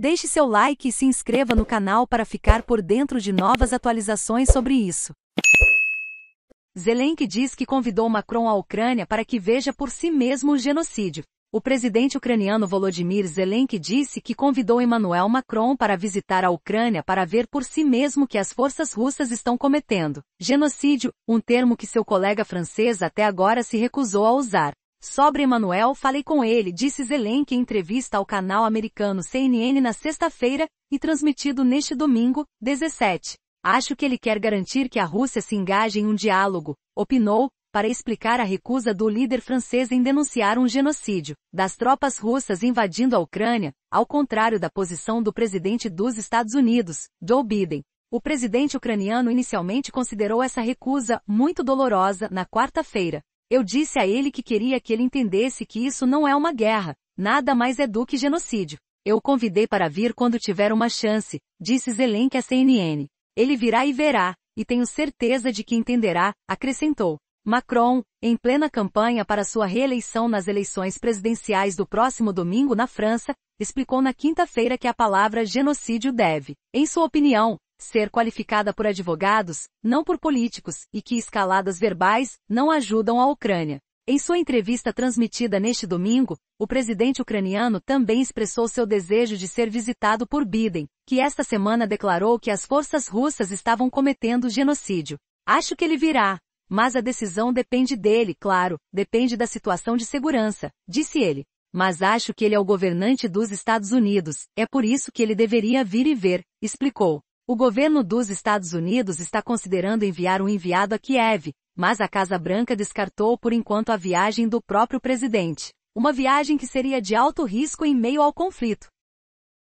Deixe seu like e se inscreva no canal para ficar por dentro de novas atualizações sobre isso. Zelensky diz que convidou Macron à Ucrânia para que veja por si mesmo o genocídio. O presidente ucraniano Volodymyr Zelensky disse que convidou Emmanuel Macron para visitar a Ucrânia para ver por si mesmo que as forças russas estão cometendo. Genocídio, um termo que seu colega francês até agora se recusou a usar. Sobre Emanuel falei com ele, disse Zelensky em entrevista ao canal americano CNN na sexta-feira e transmitido neste domingo, 17. Acho que ele quer garantir que a Rússia se engaje em um diálogo, opinou, para explicar a recusa do líder francês em denunciar um genocídio das tropas russas invadindo a Ucrânia, ao contrário da posição do presidente dos Estados Unidos, Joe Biden. O presidente ucraniano inicialmente considerou essa recusa muito dolorosa na quarta-feira, eu disse a ele que queria que ele entendesse que isso não é uma guerra, nada mais é do que genocídio. Eu o convidei para vir quando tiver uma chance, disse Zelensky à é CNN. Ele virá e verá, e tenho certeza de que entenderá, acrescentou. Macron, em plena campanha para sua reeleição nas eleições presidenciais do próximo domingo na França, explicou na quinta-feira que a palavra genocídio deve, em sua opinião, ser qualificada por advogados, não por políticos, e que escaladas verbais não ajudam a Ucrânia. Em sua entrevista transmitida neste domingo, o presidente ucraniano também expressou seu desejo de ser visitado por Biden, que esta semana declarou que as forças russas estavam cometendo genocídio. Acho que ele virá, mas a decisão depende dele, claro, depende da situação de segurança, disse ele. Mas acho que ele é o governante dos Estados Unidos, é por isso que ele deveria vir e ver, explicou. O governo dos Estados Unidos está considerando enviar um enviado a Kiev, mas a Casa Branca descartou por enquanto a viagem do próprio presidente. Uma viagem que seria de alto risco em meio ao conflito.